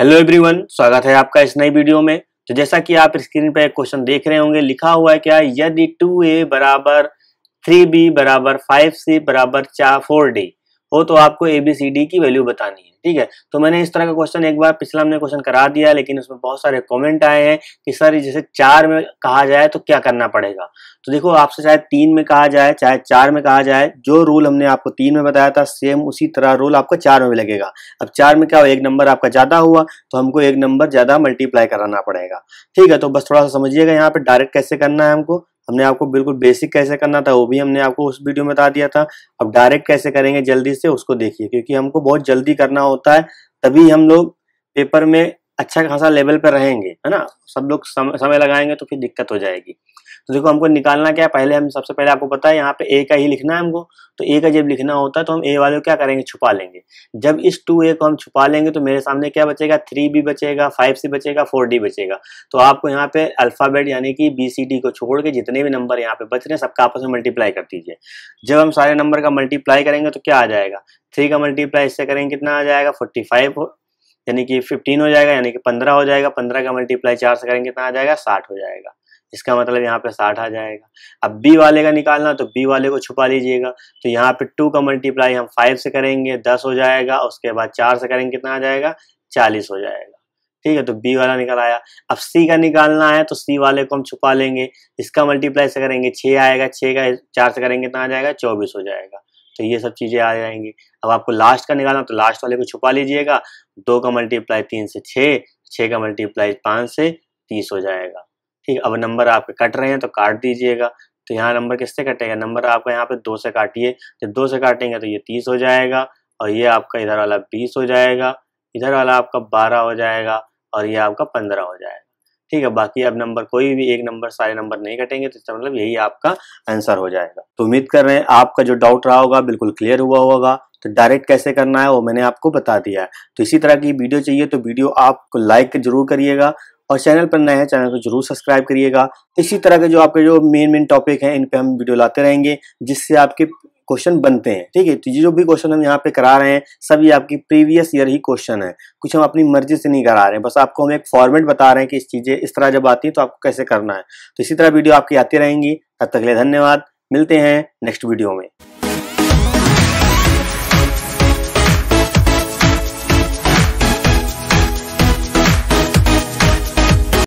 hello everyone स्वागत है आपका इस नई वीडियो में तो जैसा कि आप स्क्रीन पर एक क्वेश्चन देख रहे होंगे लिखा हुआ है क्या यदि टू ए बराबर थ्री बी बराबर फाइव सी बराबर चार फोर डी हो तो आपको ए बी सी डी की वैल्यू बतानी है ठीक है तो मैंने इस तरह का क्वेश्चन एक बार पिछला हमने क्वेश्चन करा दिया लेकिन उसमें बहुत सारे कमेंट आए हैं कि सर जैसे चार में कहा जाए तो क्या करना पड़ेगा तो देखो आपसे चाहे तीन में कहा जाए चाहे चार में कहा जाए जो रूल हमने आपको तीन में बताया था सेम उसी तरह रूल आपको चार में लगेगा अब चार में क्या हो एक नंबर आपका ज़्यादा हुआ तो हमको एक नंबर ज़्यादा मल्टीप्लाई कराना पड़ेगा ठीक है तो बस थोड़ा सा समझिएगा यहाँ पे डायरेक्ट कैसे करना है हमको हमने आपको बिल्कुल बेसिक कैसे करना था वो भी हमने आपको उस वीडियो में बता दिया था अब डायरेक्ट कैसे करेंगे जल्दी से उसको देखिए क्योंकि हमको बहुत जल्दी करना होता है तभी हम लोग पेपर में अच्छा खासा लेवल पर रहेंगे है ना सब लोग समय लगाएंगे तो फिर दिक्कत हो जाएगी तो देखो हमको निकालना क्या पहले हम सबसे पहले आपको पता है यहाँ पे ए का ही लिखना है हमको तो ए का जब लिखना होता है तो हम ए वाले क्या करेंगे छुपा लेंगे जब इस टू ए को हम छुपा लेंगे तो मेरे सामने क्या बचेगा थ्री बी बचेगा फाइव सी बचेगा फोर डी बचेगा तो आपको यहाँ पे अल्फाबेट यानी कि बी सी डी को छोड़ के जितने भी नंबर यहाँ पे बच रहे हैं सबका आपस में मल्टीप्लाई कर दीजिए जब हम सारे नंबर का मल्टीप्लाई करेंगे तो क्या आ जाएगा थ्री का मल्टीप्लाई इससे करेंगे कितना आ जाएगा फोर्टी फाइव यानी कि फिफ्टीन हो जाएगा यानी कि पंद्रह हो जाएगा पंद्रह का मल्टीप्लाई चार से करेंगे कितना आ जाएगा साठ हो जाएगा इसका मतलब यहाँ पे साठ आ जाएगा अब बी वाले का निकालना तो बी वाले को छुपा लीजिएगा तो यहाँ पे टू का मल्टीप्लाई हम फाइव से करेंगे दस हो जाएगा उसके बाद चार से करेंगे कितना आ जाएगा चालीस हो जाएगा ठीक है तो बी वाला निकल आया अब सी का निकालना है तो सी वाले को हम छुपा लेंगे इसका मल्टीप्लाई से करेंगे छः आएगा छः का चार से करेंगे कितना आ जाएगा चौबीस हो जाएगा तो ये सब चीज़ें आ जाएंगी अब आपको लास्ट का निकालना तो लास्ट वाले को छुपा लीजिएगा दो का मल्टीप्लाई तीन से छः छः का मल्टीप्लाई पाँच से तीस हो जाएगा ठीक अब नंबर आपके कट रहे हैं तो काट दीजिएगा तो यहाँ नंबर किससे कटेगा नंबर आपका यहाँ पे दो से काटिए जब दो से काटेंगे तो ये तीस हो जाएगा और ये आपका इधर वाला बीस हो जाएगा इधर वाला आपका बारह हो जाएगा और ये आपका पंद्रह हो जाएगा ठीक है बाकी अब नंबर कोई भी एक नंबर सारे नंबर नहीं कटेंगे तो इसका मतलब यही आपका आंसर हो जाएगा तो उम्मीद कर रहे हैं आपका जो डाउट रहा होगा बिल्कुल क्लियर हुआ होगा तो डायरेक्ट कैसे करना है वो मैंने आपको बता दिया है तो इसी तरह की वीडियो चाहिए तो वीडियो आपको लाइक जरूर करिएगा और चैनल पर नए हैं चैनल को जरूर सब्सक्राइब करिएगा इसी तरह के जो आपके जो मेन मेन टॉपिक हैं इन पे हम वीडियो लाते रहेंगे जिससे आपके क्वेश्चन बनते हैं ठीक है तो ये जो भी क्वेश्चन हम यहाँ पे करा रहे हैं सभी आपकी प्रीवियस ईयर ही क्वेश्चन है कुछ हम अपनी मर्जी से नहीं करा रहे हैं बस आपको हम एक फॉर्मेट बता रहे हैं कि इस चीज़ें इस तरह जब आती है तो आपको कैसे करना है तो इसी तरह वीडियो आपकी आती रहेंगी तब तक के लिए धन्यवाद मिलते हैं नेक्स्ट वीडियो में